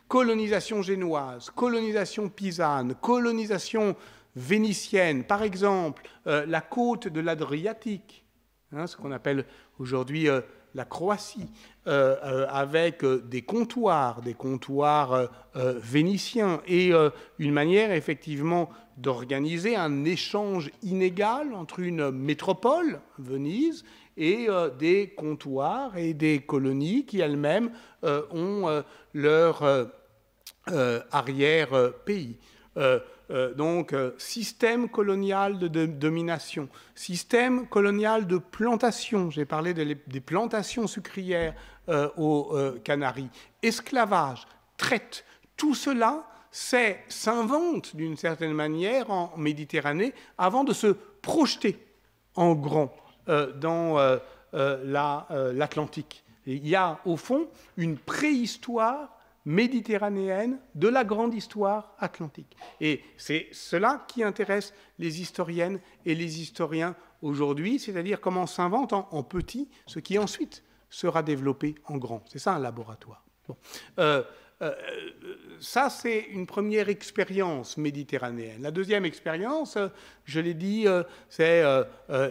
Colonisation génoise, colonisation pisane, colonisation vénitienne, par exemple euh, la côte de l'Adriatique, hein, ce qu'on appelle aujourd'hui... Euh, la Croatie, euh, euh, avec euh, des comptoirs, des comptoirs vénitiens, et une manière effectivement d'organiser un échange inégal entre une métropole, Venise, et des comptoirs et des colonies qui elles-mêmes ont leur arrière-pays. Euh, donc euh, système colonial de, domination, système colonial de plantation, j'ai parlé des plantations sucrières euh, aux Canaries, esclavage, traite, tout cela s'invente d'une certaine manière en Méditerranée avant de se projeter en grand dans l'Atlantique. Il y a au fond une préhistoire méditerranéenne de la grande histoire atlantique. Et c'est cela qui intéresse les historiennes et les historiens aujourd'hui, c'est-à-dire comment s'invente en, petit ce qui ensuite sera développé en grand. C'est ça un laboratoire. Euh, euh, euh, ça, c'est une première expérience méditerranéenne. La deuxième expérience, je l'ai dit, c'est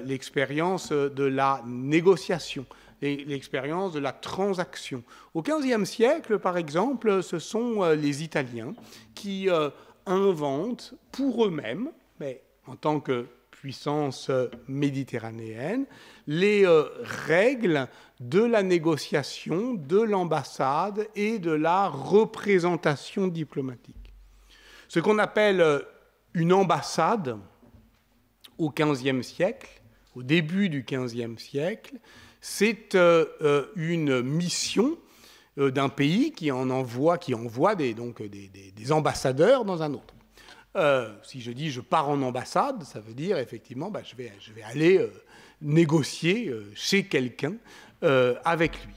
l'expérience de la négociation l'expérience de la transaction. Au XVe siècle, par exemple, ce sont euh, les Italiens qui euh, inventent pour eux-mêmes, mais en tant que puissance euh, méditerranéenne, les règles de la négociation, de l'ambassade et de la représentation diplomatique. Ce qu'on appelle une ambassade au XVe siècle, au début du XVe siècle, c'est euh, euh, une mission euh, d'un pays qui en envoie, qui envoie des, donc des, des, ambassadeurs dans un autre. si je dis je pars en ambassade, ça veut dire effectivement bah, je, vais, je, vais, aller négocier chez quelqu'un avec lui.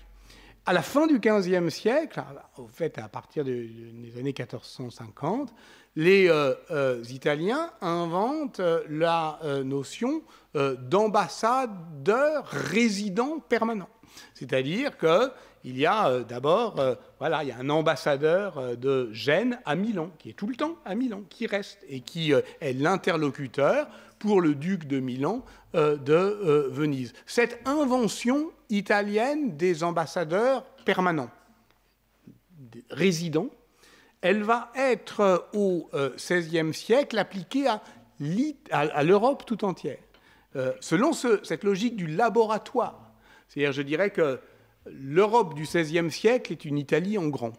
À la fin du XVe siècle, en fait à partir des années 1450, les euh, euh, Italiens inventent euh, la notion d'ambassadeur résident permanent. C'est-à-dire qu'il y a d'abord voilà, il y a un ambassadeur de Gênes à Milan, qui est tout le temps à Milan, qui reste et qui est l'interlocuteur pour le duc de Milan de Venise. Cette invention italienne des ambassadeurs permanents, résidents elle va être euh, au XVIe euh, siècle appliquée à, l'Europe tout entière, euh, selon cette logique du laboratoire. C'est-à-dire, je dirais que l'Europe du XVIe siècle est une Italie en grand.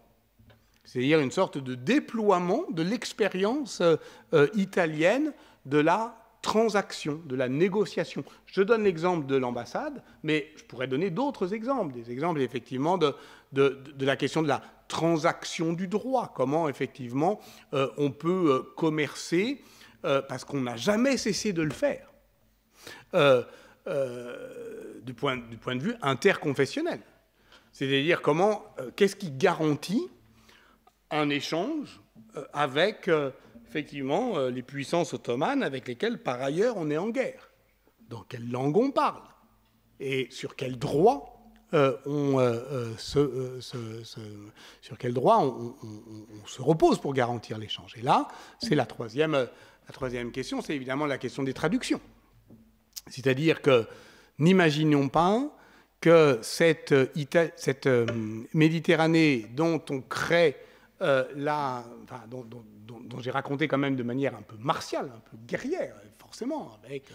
C'est-à-dire une sorte de déploiement de l'expérience italienne de la transaction, de la négociation. Je donne l'exemple de l'ambassade, mais je pourrais donner d'autres exemples, des exemples effectivement de, de, la question de la transaction du droit, comment effectivement euh, on peut euh, commercer, euh, parce qu'on n'a jamais cessé de le faire, du, point, du, point, de vue interconfessionnel. C'est-à-dire comment, qu'est-ce qui garantit un échange avec effectivement les puissances ottomanes avec lesquelles par ailleurs on est en guerre Dans quelle langue on parle Et sur quel droit euh, euh, euh, sur quel droit on, se repose pour garantir l'échange. Et là, c'est la troisième, la troisième question, c'est évidemment la question des traductions. C'est-à-dire que n'imaginons pas que cette, Méditerranée dont on crée dont j'ai raconté quand même de manière un peu martiale, un peu guerrière, forcément, avec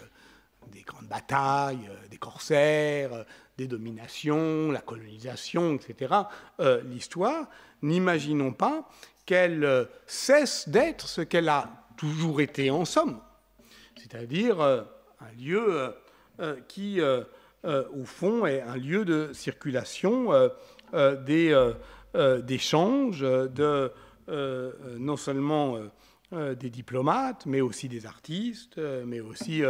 des grandes batailles, euh, des corsaires, euh, des dominations, la colonisation, etc., euh, l'histoire, n'imaginons pas qu'elle cesse d'être ce qu'elle a toujours été en somme, c'est-à-dire un lieu qui, au fond, est un lieu de circulation des d'échanges, de non seulement des diplomates, mais aussi des artistes, mais aussi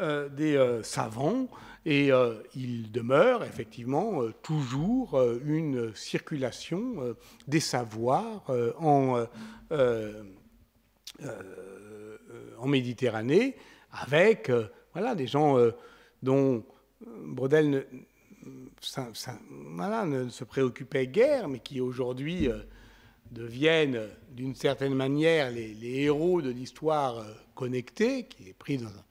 euh, des euh, savants et euh, il demeure effectivement toujours une circulation des savoirs en, Méditerranée avec voilà, des gens dont Brodel ne, se préoccupait guère mais qui aujourd'hui deviennent d'une certaine manière les, héros de l'histoire connectée qui est pris dans un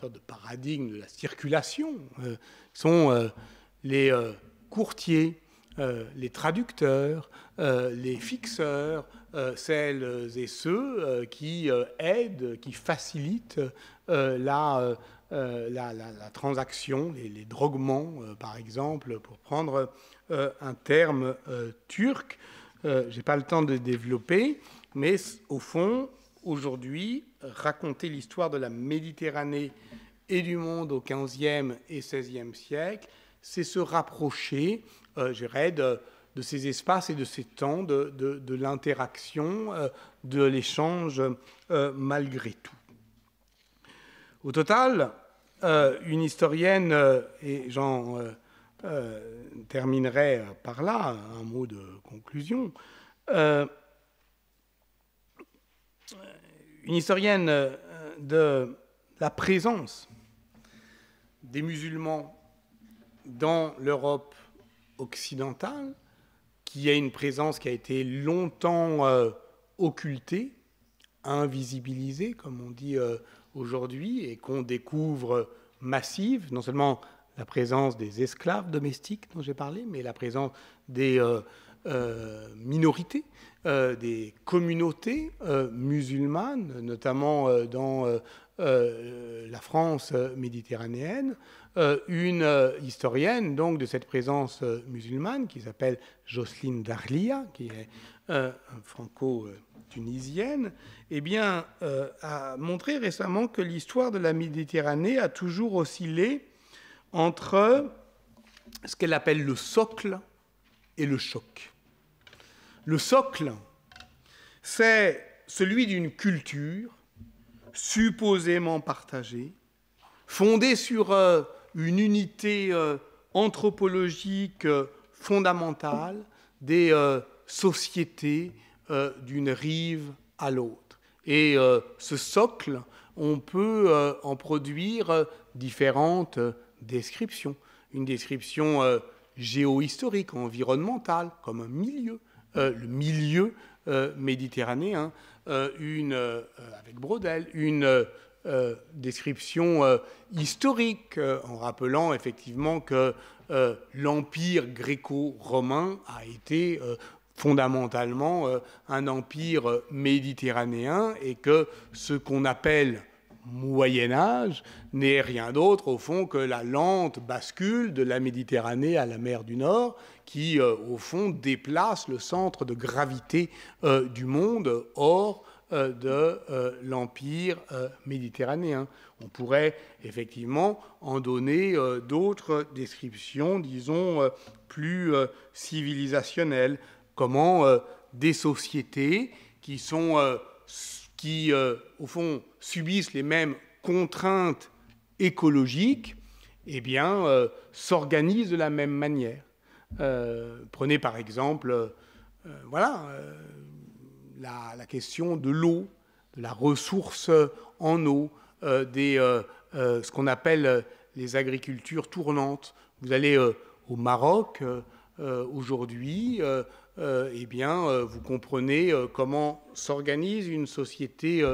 sorte de paradigme de la circulation, euh, sont euh, les euh, courtiers, les traducteurs, les fixeurs, celles et ceux qui aident, qui facilitent la, la, transaction, les, les droguements, par exemple, pour prendre un terme turc. Je n'ai pas le temps de développer, mais au fond, aujourd'hui raconter l'histoire de la Méditerranée et du monde au XVe et XVIe siècle, c'est se rapprocher, euh, je dirais, de, ces espaces et de ces temps, de, l'interaction, euh, de l'échange euh, malgré tout. Au total, une historienne, et j'en terminerai par là, un mot de conclusion, une historienne euh, de la présence des musulmans dans l'Europe occidentale, qui a une présence qui a été longtemps euh, occultée, invisibilisée, comme on dit euh, aujourd'hui, et qu'on découvre massive, non seulement la présence des esclaves domestiques dont j'ai parlé, mais la présence des... Euh, minorités, euh, des communautés euh, musulmanes, notamment dans la France méditerranéenne, une historienne donc de cette présence musulmane qui s'appelle Jocelyne Darlia, qui est franco-tunisienne, eh bien, a montré récemment que l'histoire de la Méditerranée a toujours oscillé entre ce qu'elle appelle le socle et le choc. Le socle, c'est celui d'une culture supposément partagée, fondée sur euh, une unité euh, anthropologique euh, fondamentale des sociétés d'une rive à l'autre. Et ce socle, on peut en produire différentes descriptions. Une description géohistorique, environnemental, comme un milieu, euh, le milieu euh, méditerranéen, euh, avec Brodel, une description historique en rappelant effectivement que l'empire gréco-romain a été fondamentalement un empire méditerranéen et que ce qu'on appelle Moyen Âge n'est rien d'autre au fond que la lente bascule de la Méditerranée à la mer du Nord qui euh, au fond déplace le centre de gravité euh, du monde hors euh, de l'empire méditerranéen. On pourrait effectivement en donner d'autres descriptions, disons, plus civilisationnelles. Comment des sociétés qui sont qui, euh, au fond, subissent les mêmes contraintes écologiques, eh bien, euh, s'organisent de la même manière. Euh, prenez par exemple, voilà, la, question de l'eau, de la ressource en eau, des, ce qu'on appelle les agricultures tournantes. Vous allez au Maroc aujourd'hui, euh, eh bien, euh, vous comprenez euh, comment s'organise une société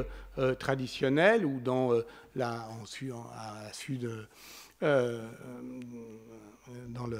traditionnelle ou dans la, sud, dans le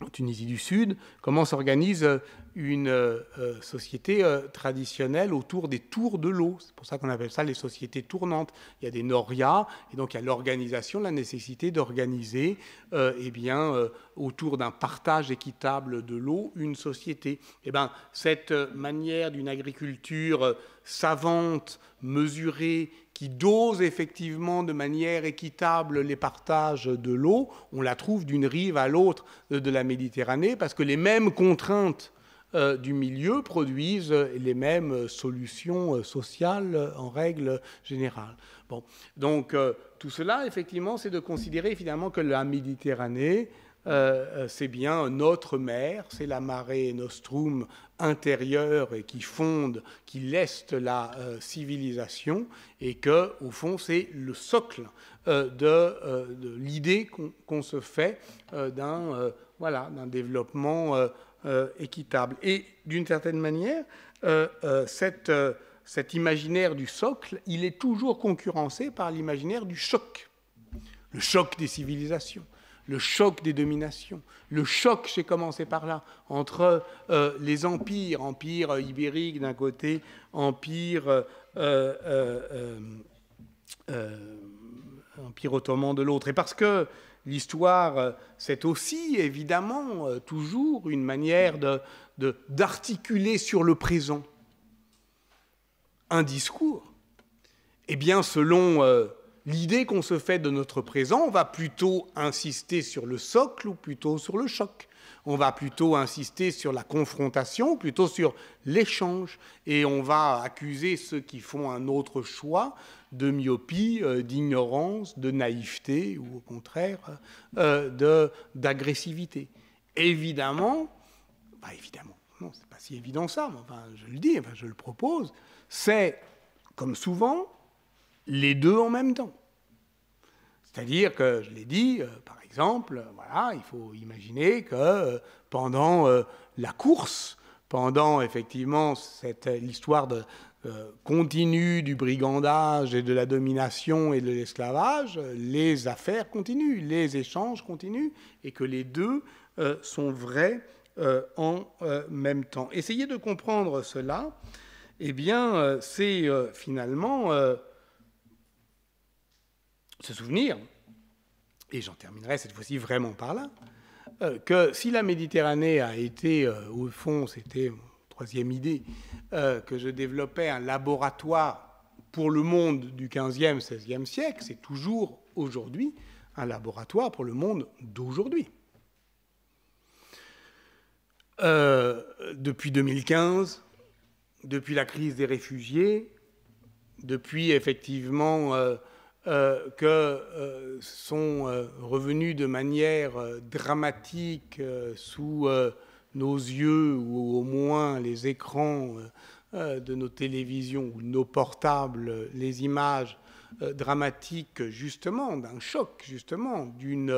en Tunisie du Sud, comment s'organise euh, une euh, euh, société traditionnelle autour des tours de l'eau. C'est pour ça qu'on appelle ça les sociétés tournantes. Il y a des norias, et donc il y a l'organisation, la nécessité d'organiser eh bien, autour d'un partage équitable de l'eau une société. Eh ben, cette manière d'une agriculture savante, mesurée, qui dose effectivement de manière équitable les partages de l'eau, on la trouve d'une rive à l'autre de la Méditerranée, parce que les mêmes contraintes euh, du milieu produisent les mêmes solutions euh, sociales euh, en règle générale. Donc tout cela, effectivement, c'est de considérer finalement que la Méditerranée euh, euh, c'est bien notre mer, c'est la marée nostrum intérieure et qui fonde, qui leste la euh, civilisation, et que, au fond, c'est le socle de, l'idée qu'on se fait d'un voilà, développement équitable. Et d'une certaine manière, cet imaginaire du socle, il est toujours concurrencé par l'imaginaire du choc, le choc des civilisations le choc des dominations. Le choc, j'ai commencé par là, entre euh, les empires, empire euh, ibérique d'un côté, empire, euh, empire ottoman de l'autre. Et parce que l'histoire, c'est aussi évidemment toujours une manière d'articuler de, sur le présent un discours. Eh bien, selon l'idée qu'on se fait de notre présent, on va plutôt insister sur le socle ou plutôt sur le choc. On va plutôt insister sur la confrontation, plutôt sur l'échange. Et on va accuser ceux qui font un autre choix de myopie, euh, d'ignorance, de naïveté ou au contraire euh, d'agressivité. Évidemment, bah évidemment, non, c'est pas si évident ça, mais enfin, je le dis, enfin, je le propose, c'est comme souvent les deux en même temps. C'est-à-dire que, je l'ai dit, euh, par exemple, voilà, il faut imaginer que euh, pendant euh, la course, pendant effectivement cette histoire de, continue du brigandage et de la domination et de l'esclavage, les affaires continuent, les échanges continuent, et que les deux sont vrais en même temps. Essayer de comprendre cela, eh bien, c'est finalement se souvenir, et j'en terminerai cette fois-ci vraiment par là, euh, que si la Méditerranée a été, euh, au fond, c'était troisième idée, euh, que je développais un laboratoire pour le monde du 15e, 16e siècle, c'est toujours aujourd'hui un laboratoire pour le monde d'aujourd'hui. depuis 2015, depuis la crise des réfugiés, depuis effectivement euh, que euh, sont euh, revenus de manière dramatique sous nos yeux ou au moins les écrans de nos télévisions ou nos portables, les images dramatiques justement d'un choc, justement d'une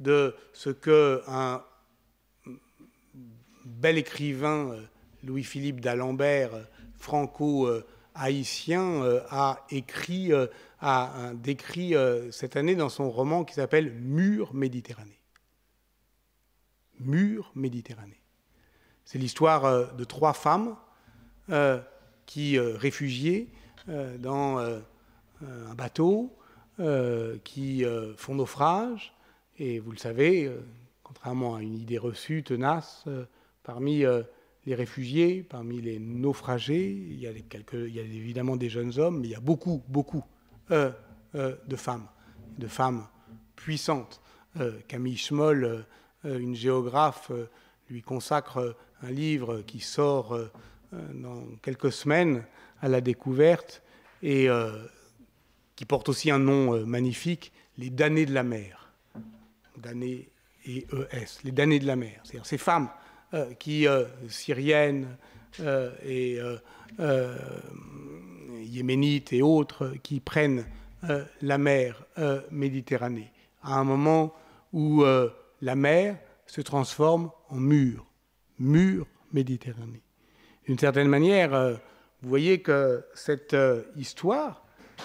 de ce que un bel écrivain Louis-Philippe d'Alembert, franco-haïtien, a écrit a décrit euh, cette année dans son roman qui s'appelle Mur Méditerranée. Mur Méditerranée. C'est l'histoire euh, de trois femmes euh, qui, réfugiées dans un bateau, qui font naufrage, et vous le savez, contrairement à une idée reçue, tenace, parmi les réfugiés, parmi les naufragés, il y a, quelques, il y a évidemment des jeunes hommes, mais il y a beaucoup, beaucoup euh, euh, de femmes, de femmes puissantes. Euh, Camille Schmoll, une géographe, lui consacre un livre qui sort dans quelques semaines à la découverte et qui porte aussi un nom magnifique, Les damnés de la mer. Damnés et ES, les damnés de la mer. C'est-à-dire ces femmes qui, syriennes et yéménites et autres euh, qui prennent euh, la mer euh, Méditerranée, à un moment où la mer se transforme en mur, mur Méditerranée. D'une certaine manière, vous voyez que cette histoire,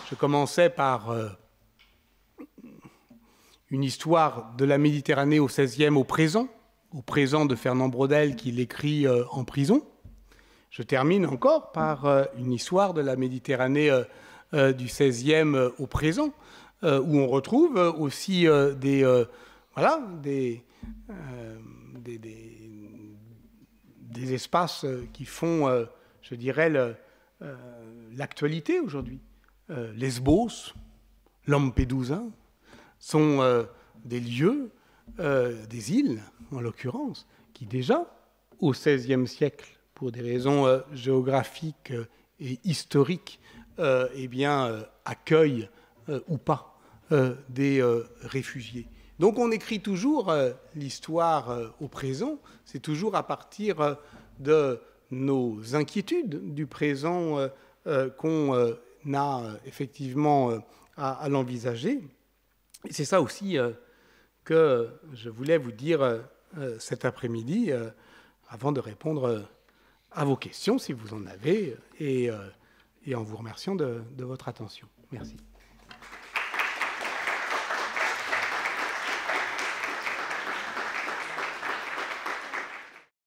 je commençais par une histoire de la Méditerranée au XVIe au présent, au présent de Fernand Brodel qui l'écrit en prison, je termine encore par euh, une histoire de la Méditerranée euh, euh, du XVIe au présent, où on retrouve aussi des, voilà, des, des, espaces qui font, je dirais, l'actualité aujourd'hui. Lesbos, Lampedusa, sont des lieux, des îles en l'occurrence, qui déjà, au XVIe siècle, pour des raisons euh, géographiques euh, et historiques, euh, eh bien, accueille ou pas des réfugiés. Donc on écrit toujours l'histoire au présent, c'est toujours à partir de nos inquiétudes du présent qu'on a effectivement à, l'envisager. Et c'est ça aussi que je voulais vous dire cet après-midi avant de répondre à vos questions si vous en avez et, euh, en vous remerciant de votre attention. Merci.